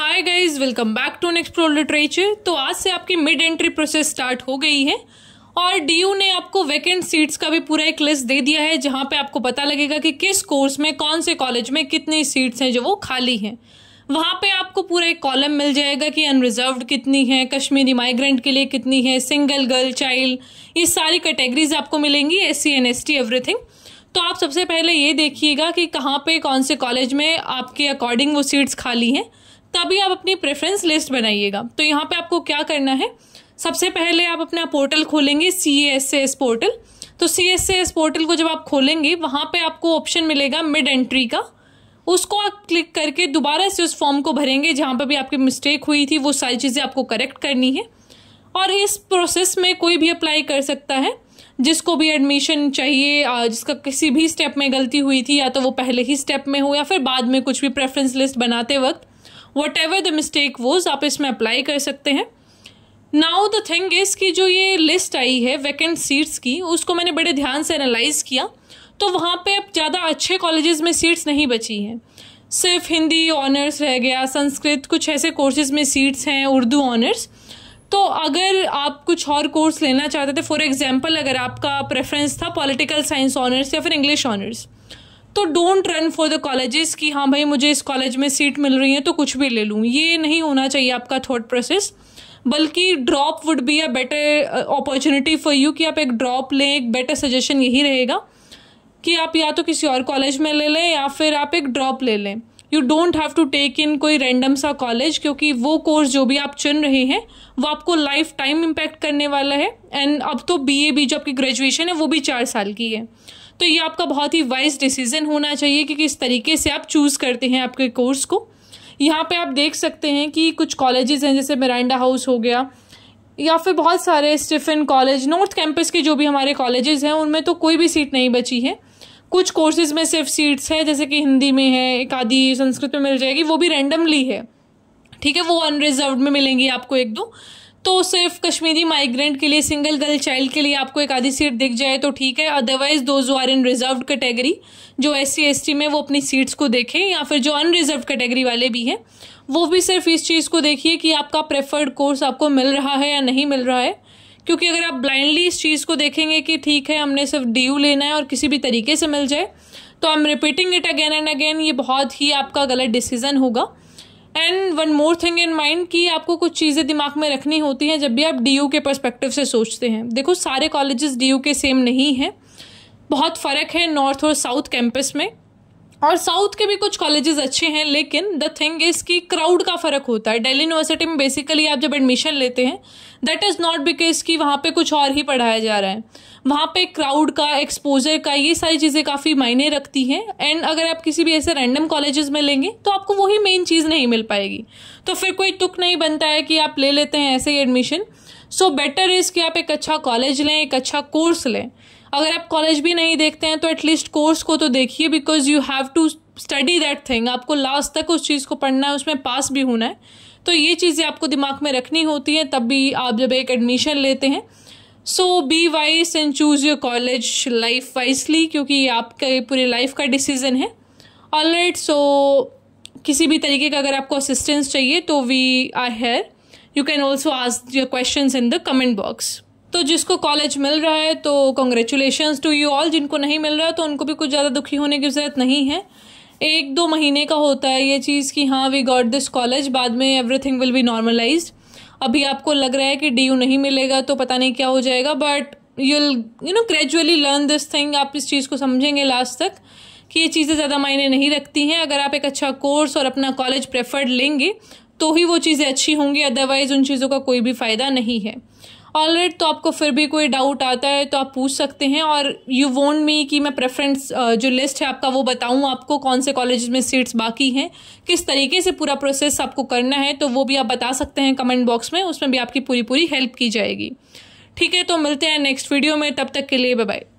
hi guys welcome back to next literature तो आज से आपकी मिड एंट्री प्रोसेस स्टार्ट हो गई है और डीयू ने आपको वैकेंट सीट्स का भी पूरा एक लिस्ट दे दिया है जहां पे आपको पता लगेगा कि किस कोर्स में कौन से कॉलेज में कितनी सीट्स हैं जो वो खाली हैं वहाँ पे आपको पूरा एक कॉलम मिल जाएगा कि अनरिजर्व कितनी है कश्मीरी माइग्रेंट के लिए कितनी है सिंगल गर्ल चाइल्ड ये सारी कैटेगरीज आपको मिलेंगी S C and S T everything तो आप सबसे पहले ये देखिएगा कि कहाँ पे कौन से कॉलेज में आपके अकॉर्डिंग वो सीट्स खाली हैं तभी आप अपनी प्रेफरेंस लिस्ट बनाइएगा तो यहाँ पे आपको क्या करना है सबसे पहले आप अपना पोर्टल खोलेंगे सी एस एस पोर्टल तो सी एस एस पोर्टल को जब आप खोलेंगे वहाँ पे आपको ऑप्शन मिलेगा मिड एंट्री का उसको आप क्लिक करके दोबारा से उस फॉर्म को भरेंगे जहाँ पर भी आपकी मिस्टेक हुई थी वो सारी चीज़ें आपको करेक्ट करनी है और इस प्रोसेस में कोई भी अप्लाई कर सकता है जिसको भी एडमिशन चाहिए जिसका किसी भी स्टेप में गलती हुई थी या तो वो पहले ही स्टेप में हो या फिर बाद में कुछ भी प्रेफरेंस लिस्ट बनाते वक्त whatever the mistake was आप इसमें अप्लाई कर सकते हैं नाउ द थिंग इज़ कि जो ये लिस्ट आई है वैकेंट सीट्स की उसको मैंने बड़े ध्यान से एनालाइज़ किया तो वहाँ पे अब ज़्यादा अच्छे कॉलेजेस में सीट्स नहीं बची हैं सिर्फ हिंदी ऑनर्स रह गया संस्कृत कुछ ऐसे कोर्सेज में सीट्स हैं उर्दू ऑनर्स तो अगर आप कुछ और कोर्स लेना चाहते थे फॉर एग्जांपल अगर आपका प्रेफरेंस था पॉलिटिकल साइंस ऑनर्स या फिर इंग्लिश ऑनर्स तो don't run for the colleges कि हाँ भाई मुझे इस कॉलेज में सीट मिल रही है तो कुछ भी ले लूँ ये नहीं होना चाहिए आपका थॉट प्रोसेस बल्कि drop would be a better opportunity for you कि आप एक ड्रॉप लें एक बेटर सजेशन यही रहेगा कि आप या तो किसी और कॉलेज में ले लें या फिर आप एक ड्रॉप ले लें you don't have to take in कोई रैंडम सा कॉलेज क्योंकि वो कोर्स जो भी आप चुन रहे हैं वो आपको लाइफ टाइम इम्पैक्ट करने वाला है एंड अब तो बी ए बी जो आपकी ग्रेजुएशन है वो भी चार साल की है तो ये आपका बहुत ही वाइज डिसीजन होना चाहिए कि किस तरीके से आप चूज़ करते हैं आपके कोर्स को यहाँ पे आप देख सकते हैं कि कुछ कॉलेजेस हैं जैसे मिरांडा हाउस हो गया या फिर बहुत सारे स्टिफिन कॉलेज नॉर्थ कैंपस के जो भी हमारे कॉलेजेस हैं उनमें तो कोई भी सीट नहीं बची है कुछ कोर्सेज में सिर्फ सीट्स हैं जैसे कि हिंदी में है एक आधी संस्कृत में मिल जाएगी वो भी रेंडमली है ठीक है वो अनरिजर्व में मिलेंगी आपको एक दो तो सिर्फ कश्मीरी माइग्रेंट के लिए सिंगल गर्ल चाइल्ड के लिए आपको एक आधी सीट दिख जाए तो ठीक है अदरवाइज दो जो आर इन रिजर्व कैटेगरी जो एस सी में वो अपनी सीट्स को देखें या फिर जो अनरिजर्व कैटेगरी वाले भी हैं वो भी सिर्फ इस चीज़ को देखिए कि आपका प्रेफर्ड कोर्स आपको मिल रहा है या नहीं मिल रहा है क्योंकि अगर आप ब्लाइंडली इस चीज़ को देखेंगे कि ठीक है हमने सिर्फ डी यू लेना है और किसी भी तरीके से मिल जाए तो I am repeating it again and again ये बहुत ही आपका गलत डिसीजन होगा and one more thing in mind कि आपको कुछ चीज़ें दिमाग में रखनी होती हैं जब भी आप डी के परस्पेक्टिव से सोचते हैं देखो सारे कॉलेजेस डी के सेम नहीं हैं बहुत फ़र्क है नॉर्थ और साउथ कैंपस में और साउथ के भी कुछ कॉलेजेस अच्छे हैं लेकिन द थिंग इज़ कि क्राउड का फ़र्क होता है दिल्ली यूनिवर्सिटी में बेसिकली आप जब एडमिशन लेते हैं दैट इज़ नॉट बिकॉज कि वहाँ पे कुछ और ही पढ़ाया जा रहा है वहाँ पे क्राउड का एक्सपोजर का ये सारी चीज़ें काफ़ी मायने रखती हैं एंड अगर आप किसी भी ऐसे रैंडम कॉलेजेस में लेंगे तो आपको वही मेन चीज़ नहीं मिल पाएगी तो फिर कोई तुक नहीं बनता है कि आप ले लेते हैं ऐसे ही एडमिशन सो बेटर इज़ कि आप एक अच्छा कॉलेज लें एक अच्छा कोर्स लें अगर आप कॉलेज भी नहीं देखते हैं तो एटलीस्ट कोर्स को तो देखिए because you have to study that thing आपको लास्ट तक उस चीज़ को पढ़ना है उसमें पास भी होना है तो ये चीज़ें आपको दिमाग में रखनी होती हैं तब भी आप जब एक एडमिशन लेते हैं so be wise and choose your college life wisely क्योंकि ये आपके पूरी लाइफ का डिसीज़न है ऑल राइट सो किसी भी तरीके का अगर आपको असिस्टेंस चाहिए तो we are here you can also ask your question in the comment box तो जिसको कॉलेज मिल रहा है तो कॉन्ग्रेचुलेशन टू यू ऑल जिनको नहीं मिल रहा है तो उनको भी कुछ ज़्यादा दुखी होने की ज़रूरत नहीं है एक दो महीने का होता है ये चीज़ कि हाँ वी गॉट दिस कॉलेज बाद में एवरीथिंग विल बी नॉर्मलाइज अभी आपको लग रहा है कि डी नहीं मिलेगा तो पता नहीं क्या हो जाएगा but you'll you know gradually learn this thing आप इस चीज़ को समझेंगे लास्ट तक कि ये चीज़ें ज़्यादा मायने नहीं रखती हैं अगर आप एक अच्छा कोर्स और अपना कॉलेज प्रेफर्ड लेंगे तो ही वो चीज़ें अच्छी होंगी अदरवाइज़ उन चीज़ों का कोई भी फ़ायदा नहीं है ऑल राइट right, तो आपको फिर भी कोई डाउट आता है तो आप पूछ सकते हैं और यू वॉन्ट मी कि मैं प्रेफरेंस जो लिस्ट है आपका वो बताऊं आपको कौन से कॉलेज में सीट्स बाकी हैं किस तरीके से पूरा प्रोसेस आपको करना है तो वो भी आप बता सकते हैं कमेंट बॉक्स में उसमें भी आपकी पूरी पूरी हेल्प की जाएगी ठीक है तो मिलते हैं नेक्स्ट वीडियो में तब तक के लिए बाय